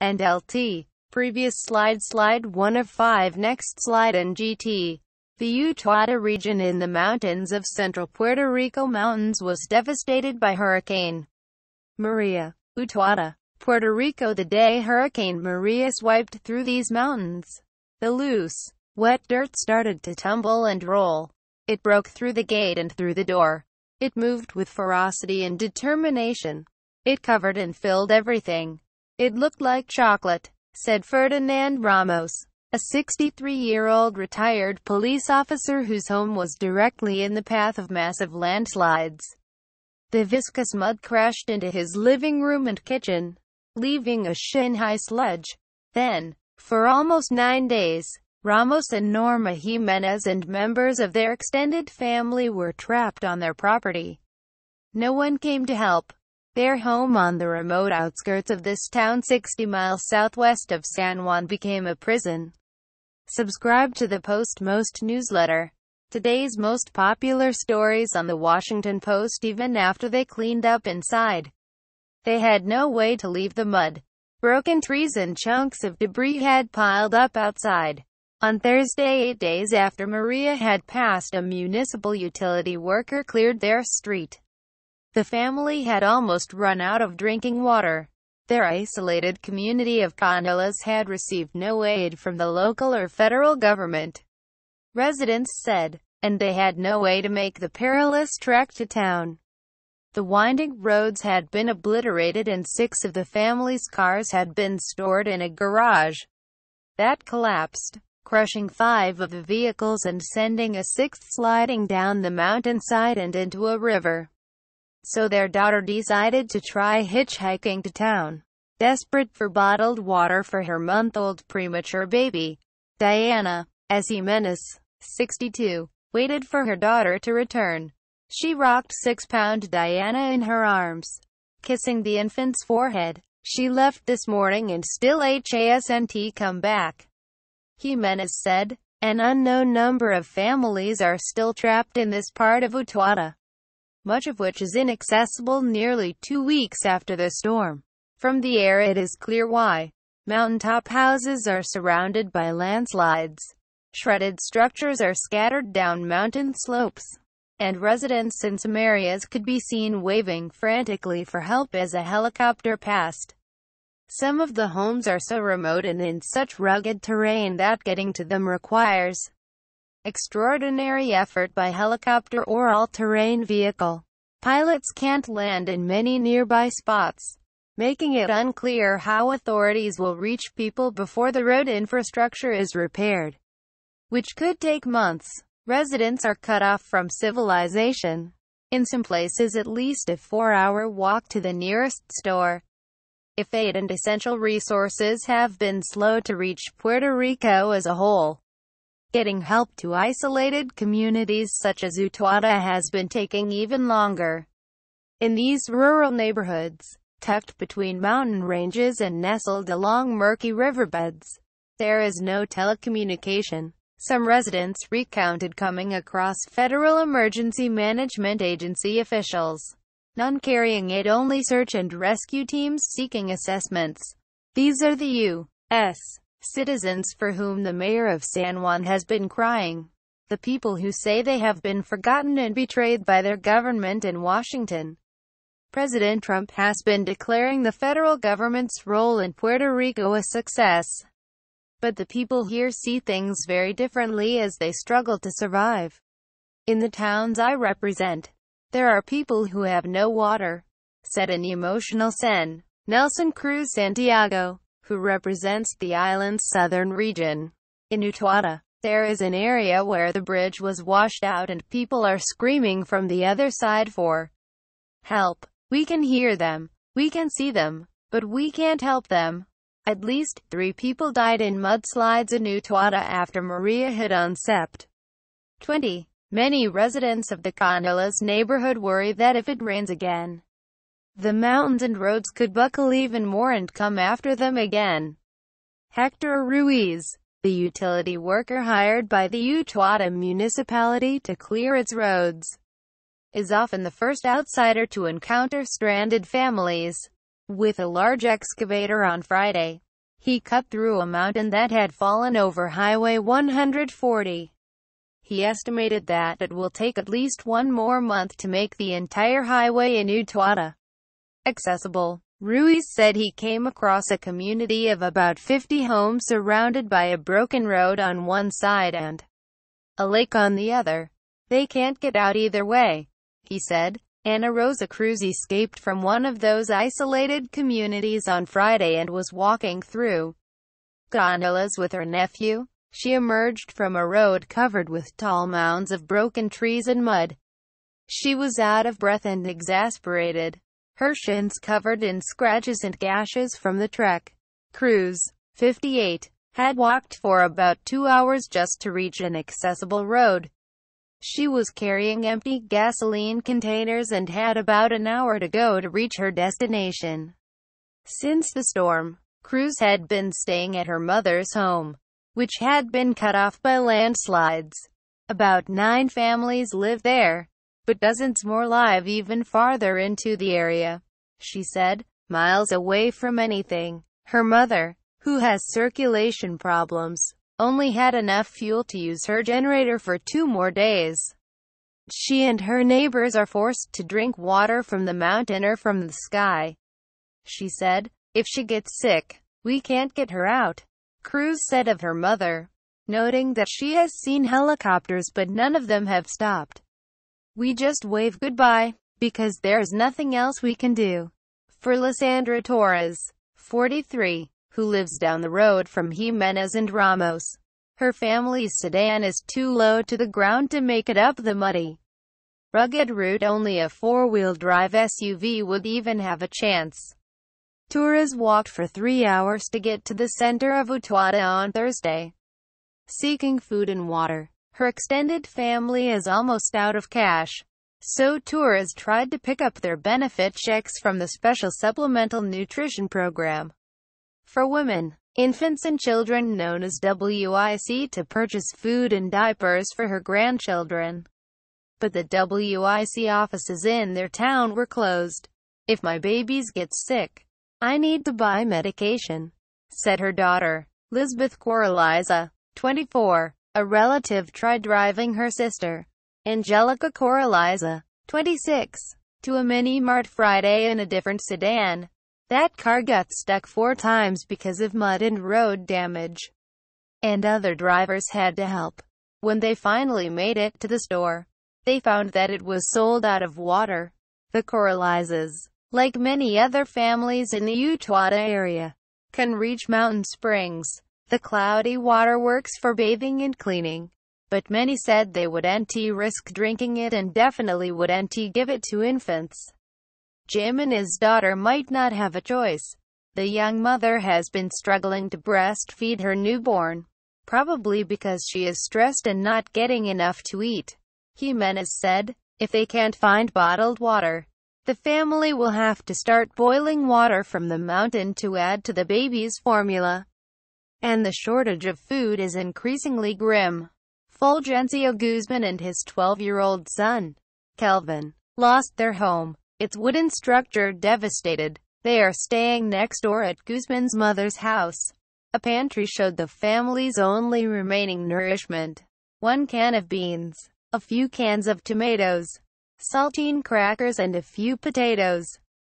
and LT. Previous slide Slide 1 of 5 Next slide and GT. The Utuata region in the mountains of central Puerto Rico mountains was devastated by Hurricane Maria. Utuata, Puerto Rico The day Hurricane Maria swiped through these mountains, the loose, wet dirt started to tumble and roll. It broke through the gate and through the door. It moved with ferocity and determination. It covered and filled everything. It looked like chocolate, said Ferdinand Ramos, a 63-year-old retired police officer whose home was directly in the path of massive landslides. The viscous mud crashed into his living room and kitchen, leaving a shin-high sludge. Then, for almost nine days, Ramos and Norma Jimenez and members of their extended family were trapped on their property. No one came to help. Their home on the remote outskirts of this town 60 miles southwest of San Juan became a prison. Subscribe to the Post Most newsletter. Today's most popular stories on the Washington Post even after they cleaned up inside. They had no way to leave the mud. Broken trees and chunks of debris had piled up outside. On Thursday, eight days after Maria had passed, a municipal utility worker cleared their street. The family had almost run out of drinking water. Their isolated community of Condolas had received no aid from the local or federal government, residents said, and they had no way to make the perilous trek to town. The winding roads had been obliterated and six of the family's cars had been stored in a garage that collapsed, crushing five of the vehicles and sending a sixth sliding down the mountainside and into a river so their daughter decided to try hitchhiking to town. Desperate for bottled water for her month-old premature baby, Diana, as Jimenez, 62, waited for her daughter to return. She rocked six-pound Diana in her arms, kissing the infant's forehead. She left this morning and still HASNT come back. Jimenez said, an unknown number of families are still trapped in this part of Utuata much of which is inaccessible nearly two weeks after the storm. From the air it is clear why mountaintop houses are surrounded by landslides, shredded structures are scattered down mountain slopes, and residents in some areas could be seen waving frantically for help as a helicopter passed. Some of the homes are so remote and in such rugged terrain that getting to them requires extraordinary effort by helicopter or all-terrain vehicle. Pilots can't land in many nearby spots, making it unclear how authorities will reach people before the road infrastructure is repaired, which could take months. Residents are cut off from civilization. In some places at least a four-hour walk to the nearest store. If aid and essential resources have been slow to reach Puerto Rico as a whole, Getting help to isolated communities such as Utuata has been taking even longer. In these rural neighborhoods, tucked between mountain ranges and nestled along murky riverbeds, there is no telecommunication. Some residents recounted coming across Federal Emergency Management Agency officials, none carrying it only search and rescue teams seeking assessments. These are the U.S. Citizens for whom the mayor of San Juan has been crying. The people who say they have been forgotten and betrayed by their government in Washington. President Trump has been declaring the federal government's role in Puerto Rico a success. But the people here see things very differently as they struggle to survive. In the towns I represent, there are people who have no water, said an emotional Sen. Nelson Cruz Santiago who represents the island's southern region. In Utuata, there is an area where the bridge was washed out and people are screaming from the other side for help. We can hear them. We can see them. But we can't help them. At least, three people died in mudslides in Utuata after Maria hit on Sept. 20. Many residents of the Kanalas neighborhood worry that if it rains again, the mountains and roads could buckle even more and come after them again. Hector Ruiz, the utility worker hired by the Utuata municipality to clear its roads, is often the first outsider to encounter stranded families. With a large excavator on Friday, he cut through a mountain that had fallen over Highway 140. He estimated that it will take at least one more month to make the entire highway in Utuata accessible. Ruiz said he came across a community of about 50 homes surrounded by a broken road on one side and a lake on the other. They can't get out either way, he said. Ana Rosa Cruz escaped from one of those isolated communities on Friday and was walking through gondolas with her nephew. She emerged from a road covered with tall mounds of broken trees and mud. She was out of breath and exasperated her shins covered in scratches and gashes from the trek. Cruz, 58, had walked for about two hours just to reach an accessible road. She was carrying empty gasoline containers and had about an hour to go to reach her destination. Since the storm, Cruz had been staying at her mother's home, which had been cut off by landslides. About nine families live there, but dozens more live even farther into the area, she said, miles away from anything. Her mother, who has circulation problems, only had enough fuel to use her generator for two more days. She and her neighbors are forced to drink water from the mountain or from the sky. She said, if she gets sick, we can't get her out. Cruz said of her mother, noting that she has seen helicopters but none of them have stopped. We just wave goodbye, because there's nothing else we can do. For Lysandra Torres, 43, who lives down the road from Jimenez and Ramos. Her family's sedan is too low to the ground to make it up the muddy, rugged route only a four-wheel drive SUV would even have a chance. Torres walked for three hours to get to the center of Utuada on Thursday, seeking food and water. Her extended family is almost out of cash. So Torres tried to pick up their benefit checks from the special supplemental nutrition program for women, infants and children known as WIC to purchase food and diapers for her grandchildren. But the WIC offices in their town were closed. If my babies get sick, I need to buy medication, said her daughter, Lisbeth Coraliza, 24. A relative tried driving her sister, Angelica Coraliza, 26, to a mini mart Friday in a different sedan. That car got stuck four times because of mud and road damage. And other drivers had to help. When they finally made it to the store, they found that it was sold out of water. The Coralizes, like many other families in the Utuata area, can reach mountain springs, the Cloudy water works for bathing and cleaning. But many said they would NT risk drinking it and definitely would NT give it to infants. Jim and his daughter might not have a choice. The young mother has been struggling to breastfeed her newborn, probably because she is stressed and not getting enough to eat. Jimenez said, if they can't find bottled water, the family will have to start boiling water from the mountain to add to the baby's formula and the shortage of food is increasingly grim. Fulgencio Guzman and his 12-year-old son, Kelvin, lost their home, its wooden structure devastated. They are staying next door at Guzman's mother's house. A pantry showed the family's only remaining nourishment. One can of beans, a few cans of tomatoes, saltine crackers and a few potatoes.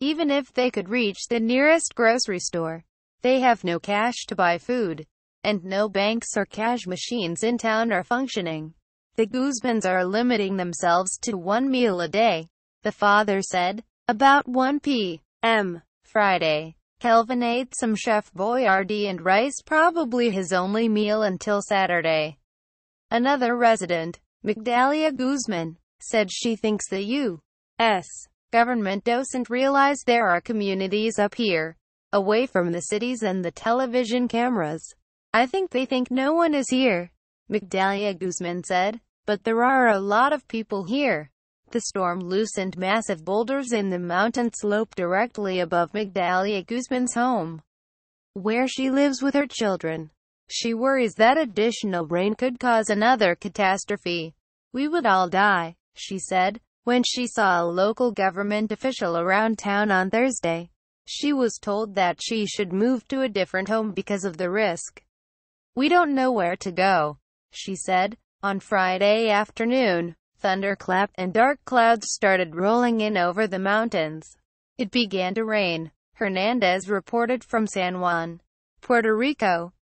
Even if they could reach the nearest grocery store, they have no cash to buy food, and no banks or cash machines in town are functioning. The Guzmans are limiting themselves to one meal a day, the father said. About 1 p.m. Friday, Kelvin ate some Chef Boyardee and rice, probably his only meal until Saturday. Another resident, Migdalia Guzman, said she thinks the U.S. government doesn't realize there are communities up here away from the cities and the television cameras. I think they think no one is here, Migdalia Guzman said. But there are a lot of people here. The storm loosened massive boulders in the mountain slope directly above Migdalia Guzman's home, where she lives with her children. She worries that additional rain could cause another catastrophe. We would all die, she said, when she saw a local government official around town on Thursday. She was told that she should move to a different home because of the risk. We don't know where to go, she said. On Friday afternoon, thunderclap and dark clouds started rolling in over the mountains. It began to rain, Hernandez reported from San Juan, Puerto Rico.